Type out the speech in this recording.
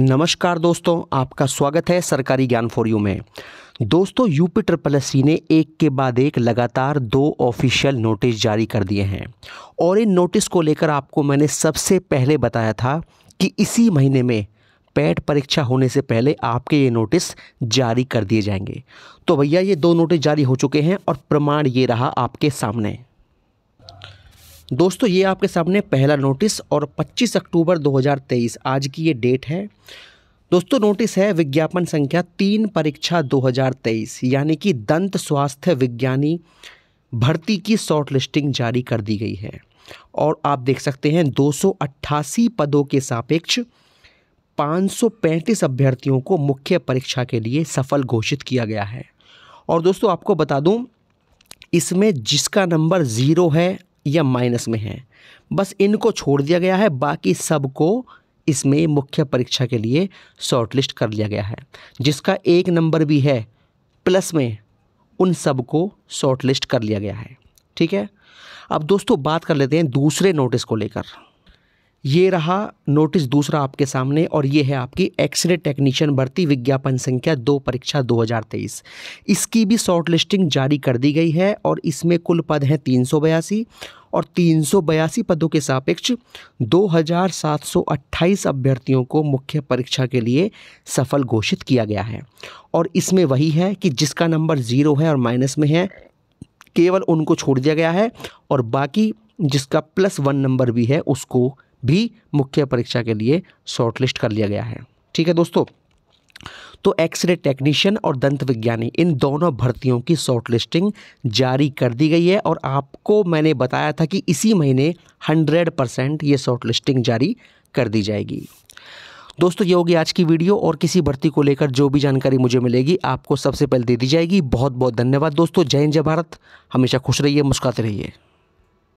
नमस्कार दोस्तों आपका स्वागत है सरकारी ज्ञान फॉर यू में दोस्तों यूपी ट्रिपल सी ने एक के बाद एक लगातार दो ऑफिशियल नोटिस जारी कर दिए हैं और इन नोटिस को लेकर आपको मैंने सबसे पहले बताया था कि इसी महीने में पैट परीक्षा होने से पहले आपके ये नोटिस जारी कर दिए जाएंगे तो भैया ये दो नोटिस जारी हो चुके हैं और प्रमाण ये रहा आपके सामने दोस्तों ये आपके सामने पहला नोटिस और 25 अक्टूबर 2023 आज की ये डेट है दोस्तों नोटिस है विज्ञापन संख्या तीन परीक्षा 2023 यानी कि दंत स्वास्थ्य विज्ञानी भर्ती की शॉर्ट लिस्टिंग जारी कर दी गई है और आप देख सकते हैं दो पदों के सापेक्ष 535 अभ्यर्थियों को मुख्य परीक्षा के लिए सफल घोषित किया गया है और दोस्तों आपको बता दूं इसमें जिसका नंबर ज़ीरो है या माइनस में है बस इनको छोड़ दिया गया है बाकी सबको इसमें मुख्य परीक्षा के लिए शॉर्टलिस्ट कर लिया गया है जिसका एक नंबर भी है प्लस में उन सबको शॉर्टलिस्ट कर लिया गया है ठीक है अब दोस्तों बात कर लेते हैं दूसरे नोटिस को लेकर ये रहा नोटिस दूसरा आपके सामने और ये है आपकी एक्सरे टेक्नीशियन भर्ती विज्ञापन संख्या दो परीक्षा 2023 इसकी भी शॉर्ट लिस्टिंग जारी कर दी गई है और इसमें कुल पद हैं तीन और तीन पदों के सापेक्ष 2,728 अभ्यर्थियों को मुख्य परीक्षा के लिए सफल घोषित किया गया है और इसमें वही है कि जिसका नंबर ज़ीरो है और माइनस में है केवल उनको छोड़ दिया गया है और बाकी जिसका प्लस वन नंबर भी है उसको भी मुख्य परीक्षा के लिए शॉर्टलिस्ट कर लिया गया है ठीक है दोस्तों तो एक्सरे टेक्नीशियन और दंत विज्ञानी इन दोनों भर्तियों की शॉर्टलिस्टिंग जारी कर दी गई है और आपको मैंने बताया था कि इसी महीने 100 परसेंट ये शॉर्टलिस्टिंग जारी कर दी जाएगी दोस्तों ये होगी आज की वीडियो और किसी भर्ती को लेकर जो भी जानकारी मुझे मिलेगी आपको सबसे पहले दे दी जाएगी बहुत बहुत धन्यवाद दोस्तों जय हिंद जय भारत हमेशा खुश रहिए मुस्काते रहिए